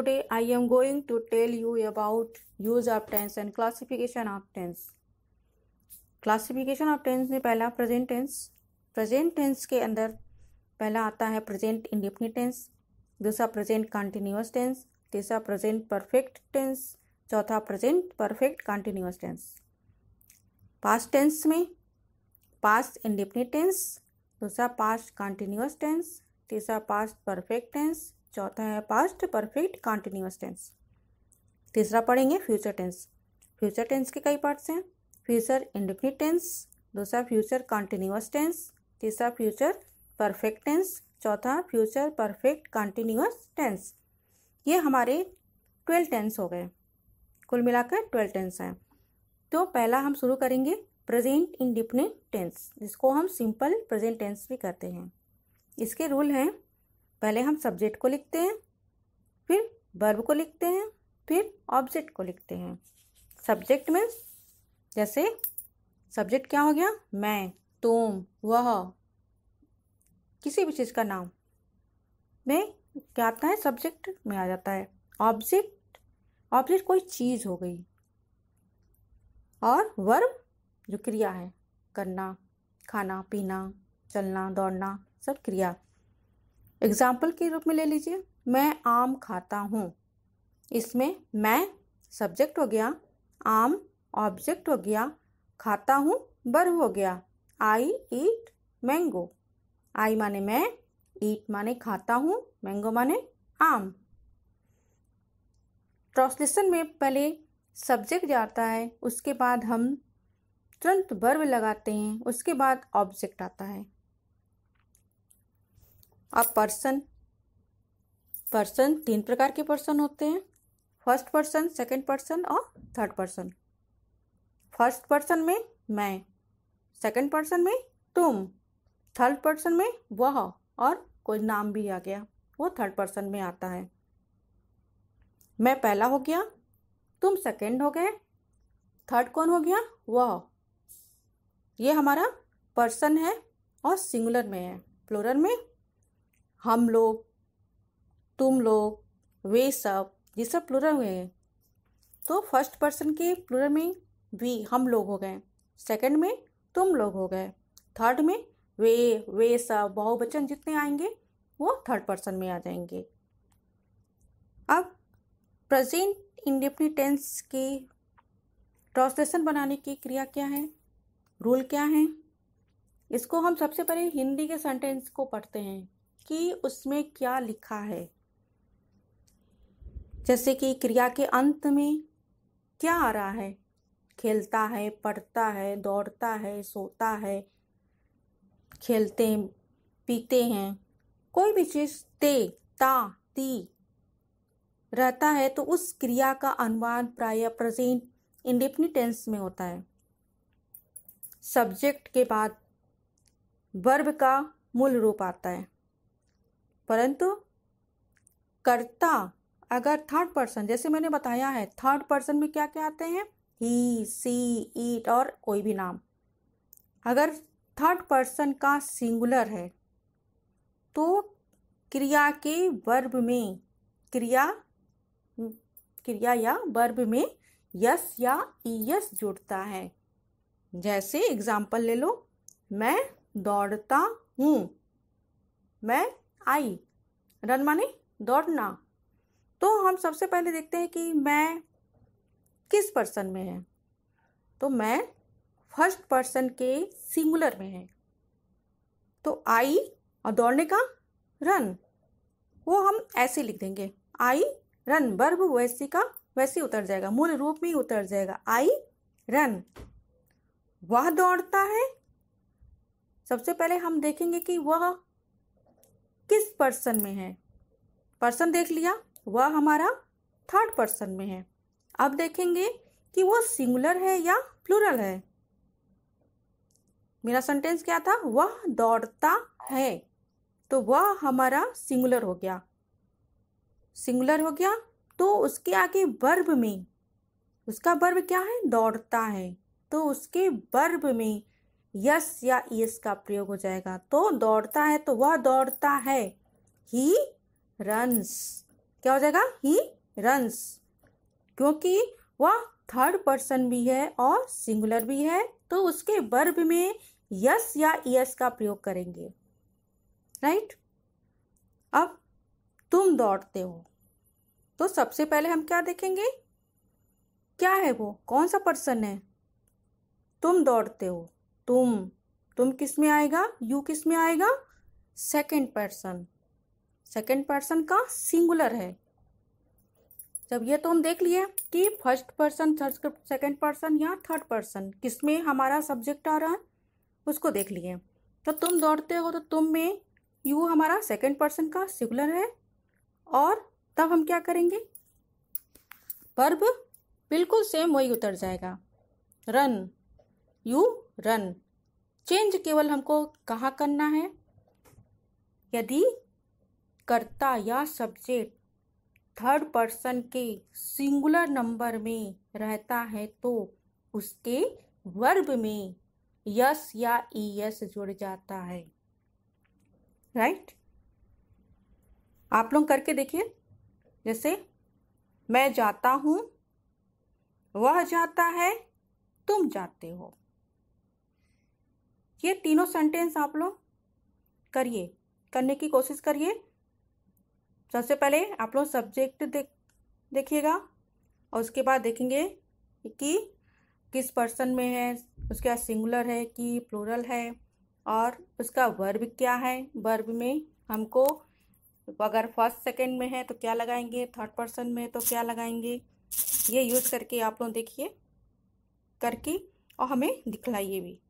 today I am going to tell you about use of tense and classification of tense. Classification of tense में पहला present tense present tense के अंदर पहला आता है present indefinite tense दूसरा present continuous tense तीसरा present perfect tense चौथा present perfect continuous tense past tense में पास्ट इंडिफिनिट टेंस दूसरा पास्ट कंटिन्यूस टेंस तीसरा पास्ट परफेक्ट टेंस चौथा है पास्ट परफेक्ट कॉन्टिन्यूस टेंस तीसरा पढ़ेंगे फ्यूचर टेंस फ्यूचर टेंस के कई पार्ट्स हैं फ्यूचर इंडिफिनिट टेंस दूसरा फ्यूचर कॉन्टिन्यूस टेंस तीसरा फ्यूचर परफेक्ट टेंस चौथा फ्यूचर परफेक्ट कॉन्टिन्यूस टेंस ये हमारे ट्वेल्व टेंस हो गए कुल मिलाकर ट्वेल्व टेंस हैं तो पहला हम शुरू करेंगे प्रेजेंट इंडिफिनिट टेंस जिसको हम सिंपल प्रेजेंट टेंस भी करते हैं इसके रूल हैं पहले हम सब्जेक्ट को लिखते हैं फिर वर्ब को लिखते हैं फिर ऑब्जेक्ट को लिखते हैं सब्जेक्ट में जैसे सब्जेक्ट क्या हो गया मैं तुम वह किसी भी चीज़ का नाम में क्या आता है सब्जेक्ट में आ जाता है ऑब्जेक्ट ऑब्जेक्ट कोई चीज़ हो गई और वर्ब जो क्रिया है करना खाना पीना चलना दौड़ना सब क्रिया एग्जाम्पल के रूप में ले लीजिए मैं आम खाता हूँ इसमें मैं सब्जेक्ट हो गया आम ऑब्जेक्ट हो गया खाता हूँ बर्व हो गया आई ईट मैंगो आई माने मैं ईट माने खाता हूँ मैंगो माने आम ट्रांसलेशन में पहले सब्जेक्ट जाता है उसके बाद हम तुरंत बर्व लगाते हैं उसके बाद ऑब्जेक्ट आता है अब पर्सन पर्सन तीन प्रकार के पर्सन होते हैं फर्स्ट पर्सन सेकंड पर्सन और थर्ड पर्सन फर्स्ट पर्सन में मैं सेकंड पर्सन में तुम थर्ड पर्सन में वह और कोई नाम भी आ गया वो थर्ड पर्सन में आता है मैं पहला हो गया तुम सेकंड हो गए थर्ड कौन हो गया वह ये हमारा पर्सन है और सिंगुलर में है फ्लोरल में हम लोग तुम लोग वे सब ये सब प्लूरल हुए हैं तो फर्स्ट पर्सन के प्लूरल में वी हम लोग हो गए सेकंड में तुम लोग हो गए थर्ड में वे वे सब बहुवचन जितने आएंगे वो थर्ड पर्सन में आ जाएंगे अब प्रेजेंट इंडेफिनिट टेंस की ट्रांसलेशन बनाने की क्रिया क्या है रूल क्या है इसको हम सबसे पहले हिंदी के सेंटेंस को पढ़ते हैं कि उसमें क्या लिखा है जैसे कि क्रिया के अंत में क्या आ रहा है खेलता है पढ़ता है दौड़ता है सोता है खेलते हैं पीते हैं कोई भी चीज़ ते ता ती रहता है तो उस क्रिया का अनुवाद प्राय प्रेजेंट इंडिफिनिट टेंस में होता है सब्जेक्ट के बाद वर्ब का मूल रूप आता है परंतु कर्ता अगर थर्ड पर्सन जैसे मैंने बताया है थर्ड पर्सन में क्या क्या आते हैं ही सी ईट और कोई भी नाम अगर थर्ड पर्सन का सिंगुलर है तो क्रिया के वर्ब में क्रिया क्रिया या वर्ब में यस या यस जुड़ता है जैसे एग्जाम्पल ले लो मैं दौड़ता हूँ मैं आई रन माने दौड़ना तो हम सबसे पहले देखते हैं कि मैं किस पर्सन में है तो मैं फर्स्ट पर्सन के सिंगुलर में है तो आई और दौड़ने का रन वो हम ऐसे लिख देंगे आई रन बर्ब वैसी का वैसे उतर जाएगा मूल रूप में उतर जाएगा आई रन वह दौड़ता है सबसे पहले हम देखेंगे कि वह किस पर्सन में है पर्सन देख लिया वह हमारा थर्ड पर्सन में है अब देखेंगे कि वह सिंगुलर है या प्लूरल है मेरा सेंटेंस क्या था वह दौड़ता है तो वह हमारा सिंगुलर हो गया सिंगुलर हो गया तो उसके आगे वर्ब में उसका वर्ब क्या है दौड़ता है तो उसके वर्ब में यस या यस का प्रयोग हो जाएगा तो दौड़ता है तो वह दौड़ता है ही रन्स क्या हो जाएगा ही रन्स क्योंकि वह थर्ड पर्सन भी है और सिंगुलर भी है तो उसके वर्ब में यस या यस का प्रयोग करेंगे राइट अब तुम दौड़ते हो तो सबसे पहले हम क्या देखेंगे क्या है वो कौन सा पर्सन है तुम दौड़ते हो तुम तुम किस में आएगा यू किस में आएगा सेकेंड पर्सन सेकेंड पर्सन का सिंगुलर है जब ये तो हम देख लिए कि first person third second person या थर्ड पर्सन किस में हमारा सब्जेक्ट आ रहा है उसको देख लिए तो तुम दौड़ते हो तो तुम में यू हमारा सेकेंड पर्सन का सिंगुलर है और तब हम क्या करेंगे वर्ब बिल्कुल सेम वही उतर जाएगा रन यू रन चेंज केवल हमको कहाँ करना है यदि कर्ता या सब्जेक्ट थर्ड पर्सन के सिंगुलर नंबर में रहता है तो उसके वर्ब में यस या ई एस जुड़ जाता है राइट right? आप लोग करके देखिए जैसे मैं जाता हूँ वह जाता है तुम जाते हो ये तीनों सेंटेंस आप लोग करिए करने की कोशिश करिए सबसे पहले आप लोग सब्जेक्ट देख देखिएगा और उसके बाद देखेंगे कि किस पर्सन में है उसका सिंगुलर है कि प्लूरल है और उसका वर्ब क्या है वर्ब में हमको अगर फर्स्ट सेकंड में है तो क्या लगाएंगे थर्ड पर्सन में तो क्या लगाएंगे ये यूज़ करके आप लोग देखिए करके और हमें दिखलाइए भी